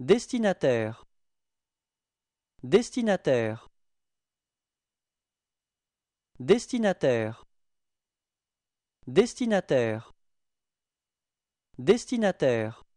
Destinataire Destinataire Destinataire Destinataire Destinataire